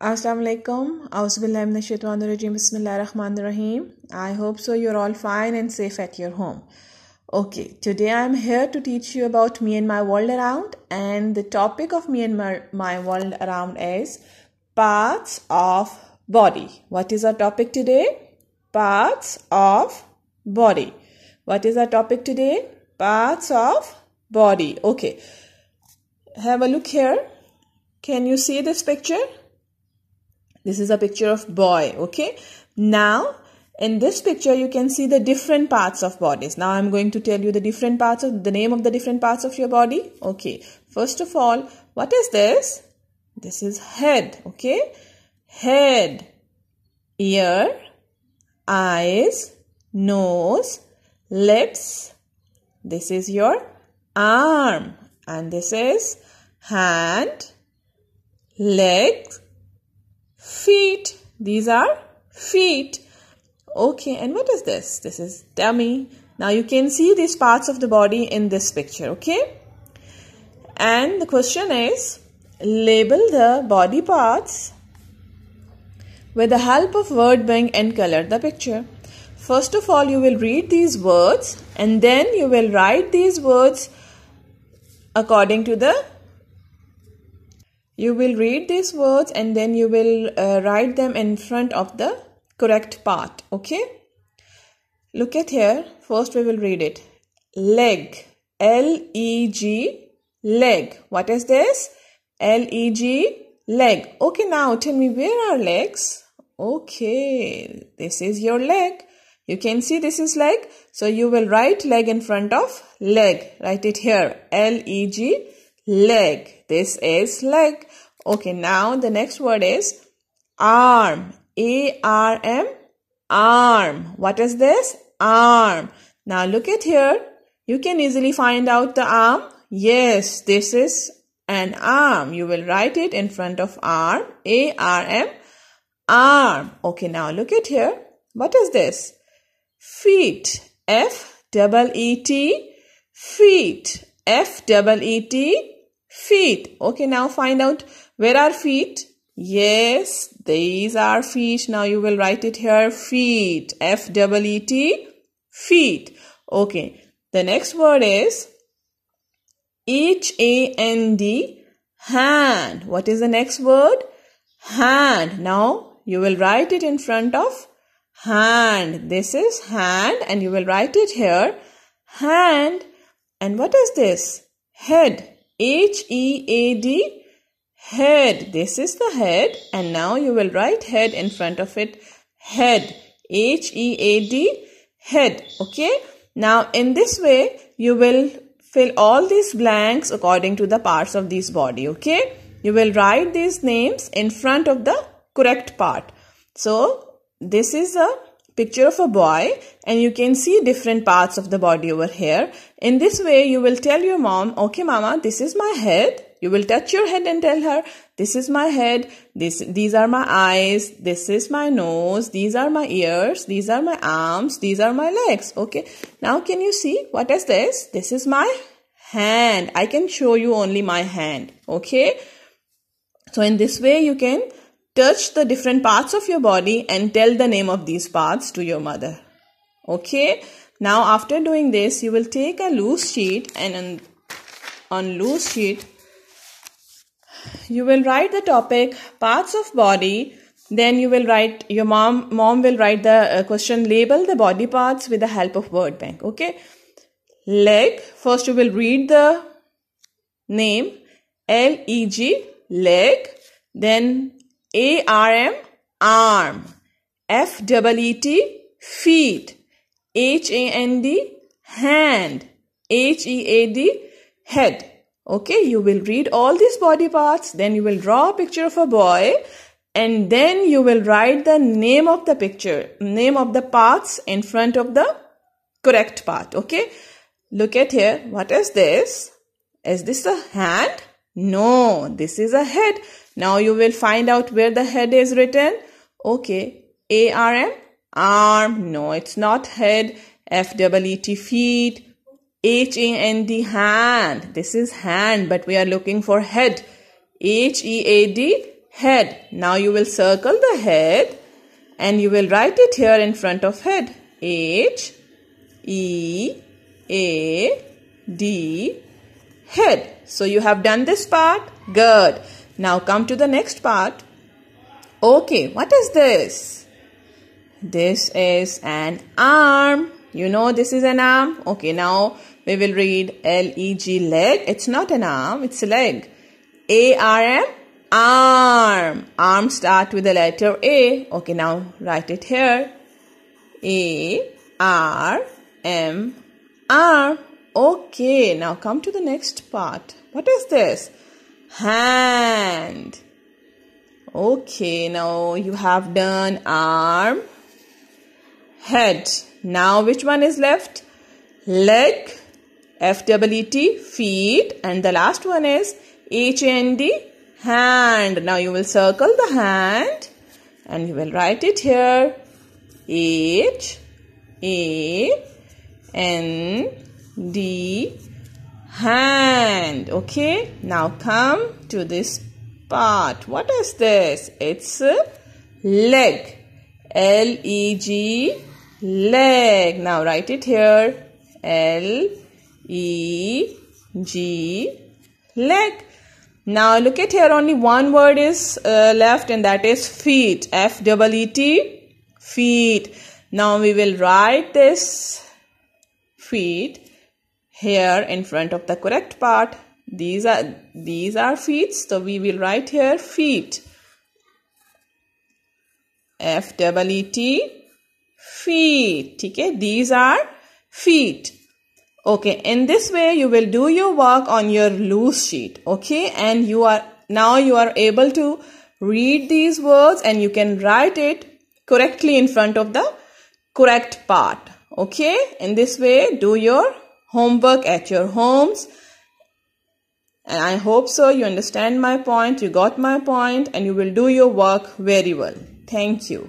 Assalamu alaikum. Auzubillahiminashaitanirajim. Bismillahirrahmanirrahim. I hope so you're all fine and safe at your home. Okay, today I'm here to teach you about me and my world around and the topic of me and my, my world around is parts of body. What is our topic today? Parts of body. What is our topic today? Parts of body. Okay. Have a look here. Can you see this picture? This is a picture of boy, okay? Now, in this picture, you can see the different parts of bodies. Now, I'm going to tell you the different parts of the name of the different parts of your body. Okay, first of all, what is this? This is head, okay? Head, ear, eyes, nose, lips. This is your arm. And this is hand, legs, feet. These are feet. Okay, and what is this? This is tummy. Now you can see these parts of the body in this picture, okay? And the question is, label the body parts with the help of word bank and color the picture. First of all, you will read these words and then you will write these words according to the you will read these words and then you will uh, write them in front of the correct part. Okay. Look at here. First, we will read it. Leg. L E G. Leg. What is this? L E G. Leg. Okay, now tell me where are legs? Okay, this is your leg. You can see this is leg. So you will write leg in front of leg. Write it here. L E G leg. This is leg. Okay, now the next word is arm. A R M. Arm. What is this? Arm. Now look at here. You can easily find out the arm. Yes, this is an arm. You will write it in front of arm. A R M. Arm. Okay, now look at here. What is this? Feet. F double E T. Feet. F double E T feet. Okay, now find out where are feet? Yes, these are feet. Now you will write it here feet. F W E T feet. Okay, the next word is H A N D hand. What is the next word? Hand. Now you will write it in front of hand. This is hand and you will write it here hand. And what is this? Head. H E A D head. This is the head, and now you will write head in front of it. Head. H E A D head. Okay. Now, in this way, you will fill all these blanks according to the parts of this body. Okay. You will write these names in front of the correct part. So, this is a picture of a boy and you can see different parts of the body over here. In this way, you will tell your mom, okay mama, this is my head. You will touch your head and tell her, this is my head, this, these are my eyes, this is my nose, these are my ears, these are my arms, these are my legs. Okay, now can you see what is this? This is my hand. I can show you only my hand. Okay, so in this way you can touch the different parts of your body and tell the name of these parts to your mother. Okay. Now after doing this, you will take a loose sheet and on, on loose sheet, you will write the topic parts of body. Then you will write your mom. Mom will write the uh, question. Label the body parts with the help of word bank. Okay. Leg. First, you will read the name L E G leg. Then a R M arm. F W E T feet. H A N D hand. H E A D head. Okay, you will read all these body parts, then you will draw a picture of a boy, and then you will write the name of the picture, name of the parts in front of the correct part. Okay, look at here. What is this? Is this a hand? No, this is a head. Now you will find out where the head is written. Okay, A-R-M, arm. No, it's not head. F-E-E-T, feet. H-A-N-D, hand. This is hand, but we are looking for head. H-E-A-D, head. Now you will circle the head and you will write it here in front of head. H-E-A-D, head. So you have done this part. Good. Now come to the next part. Okay, what is this? This is an arm. You know this is an arm. Okay, now we will read L-E-G, leg. It's not an arm, it's a leg. A-R-M, arm. Arm start with the letter A. Okay, now write it here. A-R-M, arm. Okay, now come to the next part. What is this? Hand. Okay, now you have done arm, head. Now which one is left? Leg, F W T, feet, and the last one is H N D, hand. Now you will circle the hand and you will write it here. H, E, N the hand. Okay, now come to this part. What is this? It's a leg. L E G leg. Now write it here. L E G leg. Now look at here only one word is uh, left and that is feet. F W -E T feet. Now we will write this feet here in front of the correct part these are these are feet so we will write here feet f double e t feet okay these are feet okay in this way you will do your work on your loose sheet okay and you are now you are able to read these words and you can write it correctly in front of the correct part okay in this way do your homework at your homes. And I hope so you understand my point, you got my point, and you will do your work very well. Thank you.